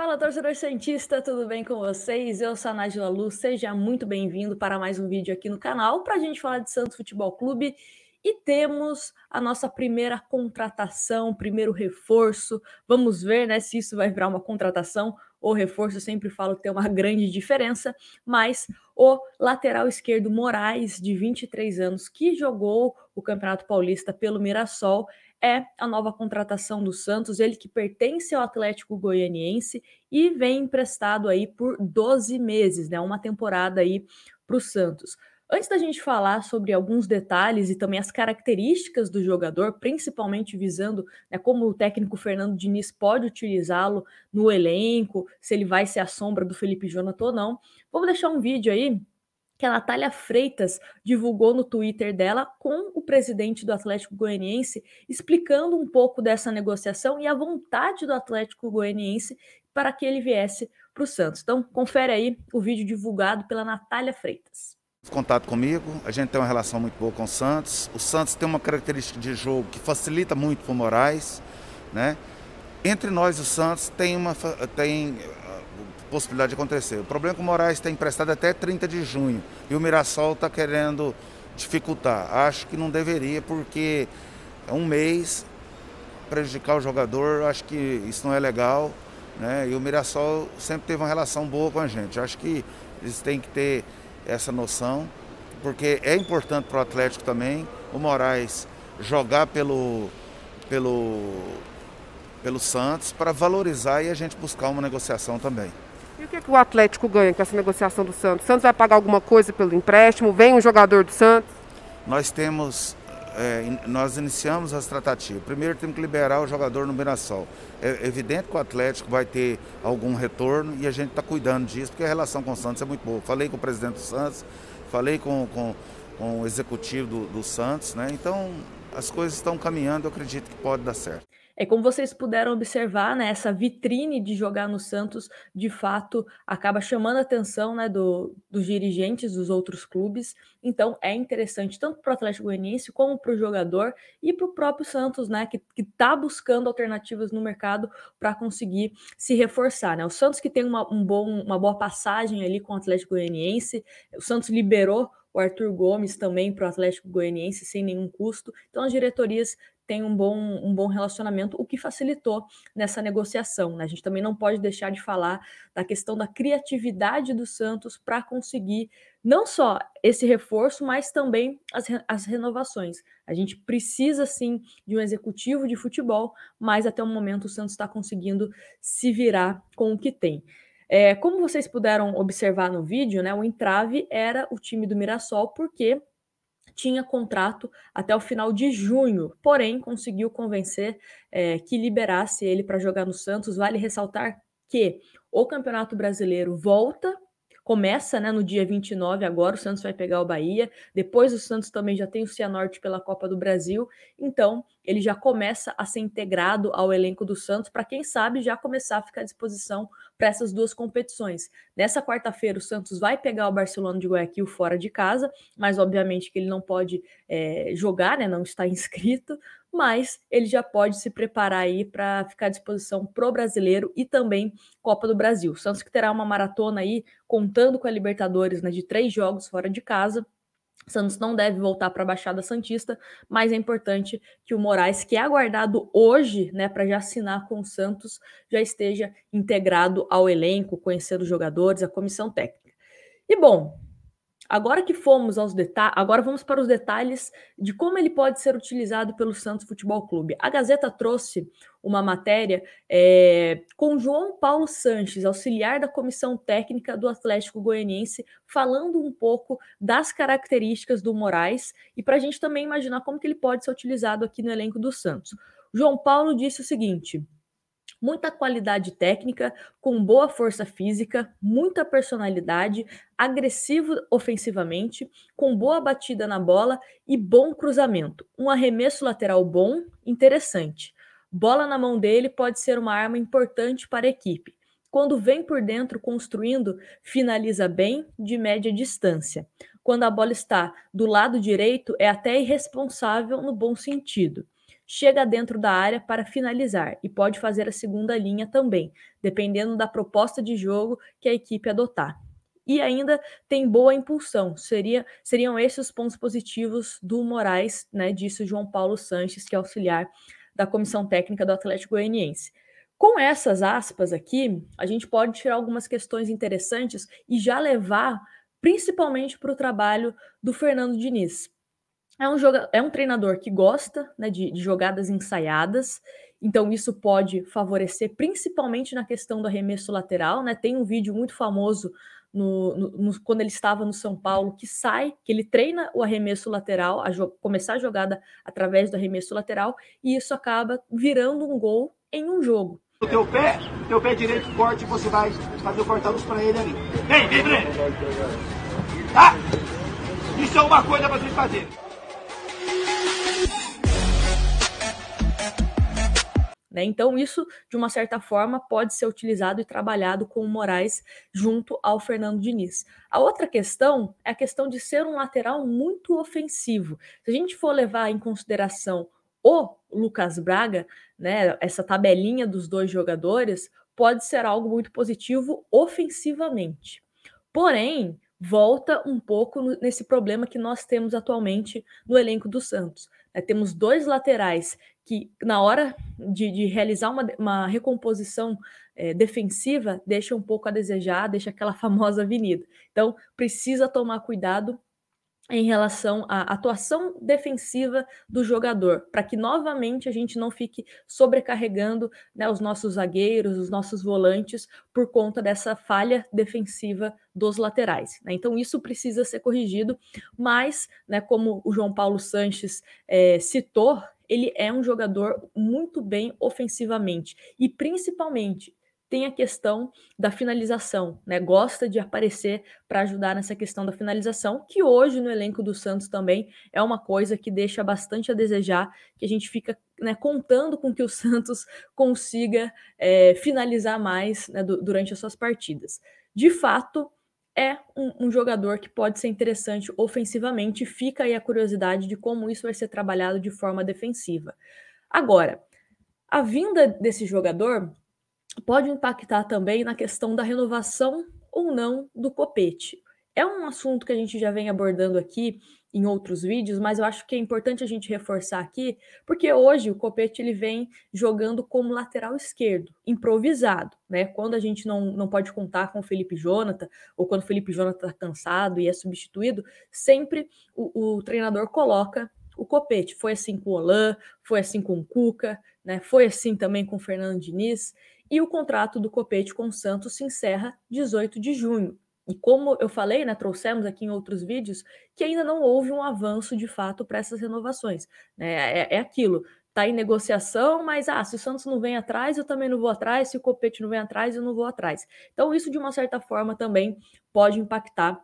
Fala, torcedor Santista, tudo bem com vocês? Eu sou a Nájila Lu, seja muito bem-vindo para mais um vídeo aqui no canal para a gente falar de Santos Futebol Clube. E temos a nossa primeira contratação, primeiro reforço. Vamos ver né, se isso vai virar uma contratação ou reforço. Eu sempre falo que tem uma grande diferença, mas o lateral esquerdo Moraes, de 23 anos, que jogou o Campeonato Paulista pelo Mirassol, é a nova contratação do Santos, ele que pertence ao Atlético Goianiense e vem emprestado aí por 12 meses, né? Uma temporada aí para o Santos. Antes da gente falar sobre alguns detalhes e também as características do jogador, principalmente visando né, como o técnico Fernando Diniz pode utilizá-lo no elenco, se ele vai ser a sombra do Felipe Jonathan ou não, vamos deixar um vídeo aí que a Natália Freitas divulgou no Twitter dela com o presidente do Atlético Goianiense, explicando um pouco dessa negociação e a vontade do Atlético Goianiense para que ele viesse para o Santos. Então, confere aí o vídeo divulgado pela Natália Freitas. Contato comigo, a gente tem uma relação muito boa com o Santos. O Santos tem uma característica de jogo que facilita muito para o Moraes, né? Entre nós, o Santos tem uma tem possibilidade de acontecer. O problema é que o Moraes está emprestado até 30 de junho e o Mirassol está querendo dificultar. Acho que não deveria, porque é um mês prejudicar o jogador, acho que isso não é legal. Né? E o Mirassol sempre teve uma relação boa com a gente. Acho que eles têm que ter essa noção, porque é importante para o Atlético também o Moraes jogar pelo, pelo, pelo Santos para valorizar e a gente buscar uma negociação também. E o que, é que o Atlético ganha com essa negociação do Santos? Santos vai pagar alguma coisa pelo empréstimo? Vem um jogador do Santos? Nós temos é, nós iniciamos as tratativas. Primeiro temos que liberar o jogador no Mirassol. É evidente que o Atlético vai ter algum retorno e a gente está cuidando disso, porque a relação com o Santos é muito boa. Falei com o presidente do Santos, falei com, com, com o executivo do, do Santos, né? Então as coisas estão caminhando, eu acredito que pode dar certo. É como vocês puderam observar, né, essa vitrine de jogar no Santos, de fato, acaba chamando a atenção né, do, dos dirigentes dos outros clubes. Então, é interessante tanto para o Atlético Goianiense como para o jogador e para o próprio Santos, né, que está buscando alternativas no mercado para conseguir se reforçar. Né? O Santos que tem uma, um bom, uma boa passagem ali com o Atlético Goianiense, o Santos liberou o Arthur Gomes também para o Atlético Goianiense sem nenhum custo. Então as diretorias tem um bom, um bom relacionamento, o que facilitou nessa negociação. Né? A gente também não pode deixar de falar da questão da criatividade do Santos para conseguir não só esse reforço, mas também as, as renovações. A gente precisa sim de um executivo de futebol, mas até o momento o Santos está conseguindo se virar com o que tem. É, como vocês puderam observar no vídeo, né, o entrave era o time do Mirassol, porque tinha contrato até o final de junho, porém conseguiu convencer é, que liberasse ele para jogar no Santos. Vale ressaltar que o Campeonato Brasileiro volta começa né, no dia 29 agora, o Santos vai pegar o Bahia, depois o Santos também já tem o Cianorte pela Copa do Brasil, então ele já começa a ser integrado ao elenco do Santos, para quem sabe já começar a ficar à disposição para essas duas competições. Nessa quarta-feira, o Santos vai pegar o Barcelona de Guayaquil fora de casa, mas obviamente que ele não pode é, jogar, né, não está inscrito, mas ele já pode se preparar aí para ficar à disposição pro brasileiro e também Copa do Brasil. O Santos que terá uma maratona aí, contando com a Libertadores, né, de três jogos fora de casa Santos não deve voltar para a Baixada Santista, mas é importante que o Moraes, que é aguardado hoje, né, para já assinar com o Santos, já esteja integrado ao elenco, conhecendo os jogadores, a comissão técnica. E bom, Agora que fomos aos detalhes, agora vamos para os detalhes de como ele pode ser utilizado pelo Santos Futebol Clube. A Gazeta trouxe uma matéria é, com João Paulo Sanches, auxiliar da comissão técnica do Atlético Goianiense, falando um pouco das características do Moraes e para a gente também imaginar como que ele pode ser utilizado aqui no elenco do Santos. João Paulo disse o seguinte: muita qualidade técnica, com boa força física, muita personalidade, agressivo ofensivamente, com boa batida na bola e bom cruzamento. Um arremesso lateral bom, interessante. Bola na mão dele pode ser uma arma importante para a equipe. Quando vem por dentro construindo, finaliza bem de média distância. Quando a bola está do lado direito, é até irresponsável no bom sentido chega dentro da área para finalizar e pode fazer a segunda linha também, dependendo da proposta de jogo que a equipe adotar. E ainda tem boa impulsão. Seria, seriam esses os pontos positivos do Moraes, né? Disse João Paulo Sanches, que é auxiliar da comissão técnica do Atlético Goianiense. Com essas aspas aqui, a gente pode tirar algumas questões interessantes e já levar principalmente para o trabalho do Fernando Diniz é um, joga é um treinador que gosta né, de, de jogadas ensaiadas, então isso pode favorecer, principalmente na questão do arremesso lateral. Né? Tem um vídeo muito famoso no, no, no, quando ele estava no São Paulo, que sai, que ele treina o arremesso lateral, a começar a jogada através do arremesso lateral, e isso acaba virando um gol em um jogo. O teu pé, teu pé direito forte, você vai fazer o corta-luz para ele ali. Vem, vem, vem! Tá? Isso é uma coisa para você fazer. Né? Então, isso, de uma certa forma, pode ser utilizado e trabalhado com o Moraes junto ao Fernando Diniz. A outra questão é a questão de ser um lateral muito ofensivo. Se a gente for levar em consideração o Lucas Braga, né, essa tabelinha dos dois jogadores, pode ser algo muito positivo ofensivamente. Porém, volta um pouco nesse problema que nós temos atualmente no elenco do Santos. É, temos dois laterais que na hora de, de realizar uma, uma recomposição é, defensiva deixa um pouco a desejar, deixa aquela famosa avenida. Então precisa tomar cuidado em relação à atuação defensiva do jogador, para que novamente a gente não fique sobrecarregando né, os nossos zagueiros, os nossos volantes, por conta dessa falha defensiva dos laterais. Né? Então, isso precisa ser corrigido, mas, né, como o João Paulo Sanches é, citou, ele é um jogador muito bem ofensivamente e principalmente tem a questão da finalização, né? Gosta de aparecer para ajudar nessa questão da finalização, que hoje no elenco do Santos também é uma coisa que deixa bastante a desejar, que a gente fica né, contando com que o Santos consiga é, finalizar mais né, durante as suas partidas. De fato, é um, um, jogador que pode ser interessante ofensivamente. Fica aí a curiosidade de como isso vai ser trabalhado de forma defensiva. Agora, a vinda desse jogador pode impactar também na questão da renovação ou não do Copete. É um assunto que a gente já vem abordando aqui em outros vídeos, mas eu acho que é importante a gente reforçar aqui, porque hoje o Copete ele vem jogando como lateral esquerdo, improvisado, né? Quando a gente não, não pode contar com o Felipe Jonathan, ou quando o Felipe Jonathan tá cansado e é substituído, sempre o, o treinador coloca o Copete. Foi assim com o Olan, foi assim com o Cuca, né? Foi assim também com o Fernando Diniz, e o contrato do Copete com o Santos se encerra 18 de junho. E como eu falei, né, trouxemos aqui em outros vídeos, que ainda não houve um avanço de fato para essas renovações. Né? É, é aquilo, está em negociação, mas ah, se o Santos não vem atrás, eu também não vou atrás, se o Copete não vem atrás, eu não vou atrás. Então, isso de uma certa forma também pode impactar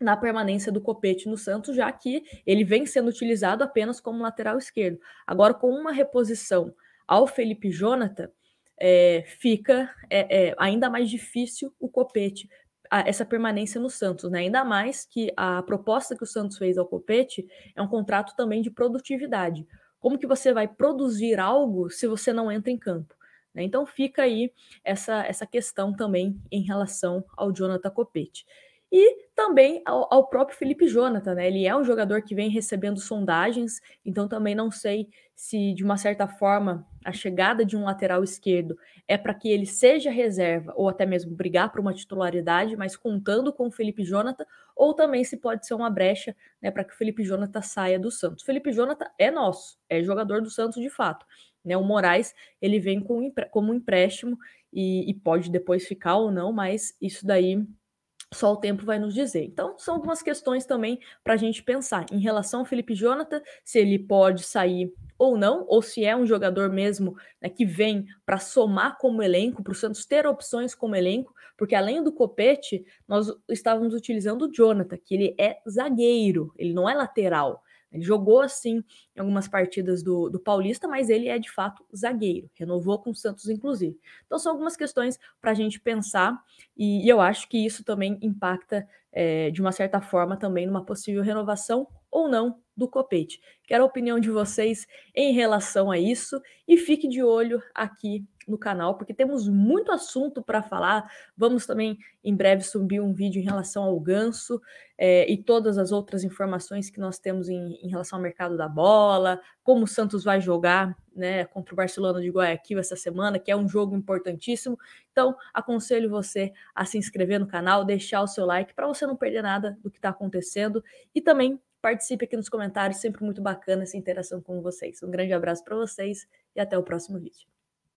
na permanência do Copete no Santos, já que ele vem sendo utilizado apenas como lateral esquerdo. Agora, com uma reposição ao Felipe Jonathan, é, fica é, é, ainda mais difícil o Copete essa permanência no Santos, né? Ainda mais que a proposta que o Santos fez ao Copete é um contrato também de produtividade. Como que você vai produzir algo se você não entra em campo? Né? Então fica aí essa, essa questão também em relação ao Jonathan Copete e também ao, ao, próprio Felipe Jonathan, né? Ele é um jogador que vem recebendo sondagens, então também não sei se, de uma certa forma, a chegada de um lateral esquerdo é para que ele seja reserva ou até mesmo brigar por uma titularidade, mas contando com o Felipe Jonathan, ou também se pode ser uma brecha né, para que o Felipe Jonathan saia do Santos. O Felipe Jonathan é nosso, é jogador do Santos de fato. Né? O Moraes ele vem com, como empréstimo e, e pode depois ficar ou não, mas isso daí só o tempo vai nos dizer. Então, são algumas questões também para a gente pensar em relação ao Felipe Jonathan, se ele pode sair ou não, ou se é um jogador mesmo né, que vem para somar como elenco, para o Santos ter opções como elenco, porque além do Copete, nós estávamos utilizando o Jonathan, que ele é zagueiro, ele não é lateral. Ele jogou, assim, em algumas partidas do, do Paulista, mas ele é de fato zagueiro. Renovou com o Santos, inclusive. Então, são algumas questões para a gente pensar, e, e, eu acho que isso também impacta, é, de uma certa forma, também numa possível renovação ou não do Copete. Quero a opinião de vocês em relação a isso e fique de olho aqui no canal, porque temos muito assunto para falar. Vamos também em breve subir um vídeo em relação ao ganso é, e todas as outras informações que nós temos em, em, relação ao mercado da bola, como o Santos vai jogar né, contra o Barcelona de Guayaquil essa semana, que é um jogo importantíssimo. Então, aconselho você a se inscrever no canal, deixar o seu like para você não perder nada do que está acontecendo e também participe aqui nos comentários, sempre muito bacana essa interação com vocês. Um grande abraço para vocês e até o próximo vídeo.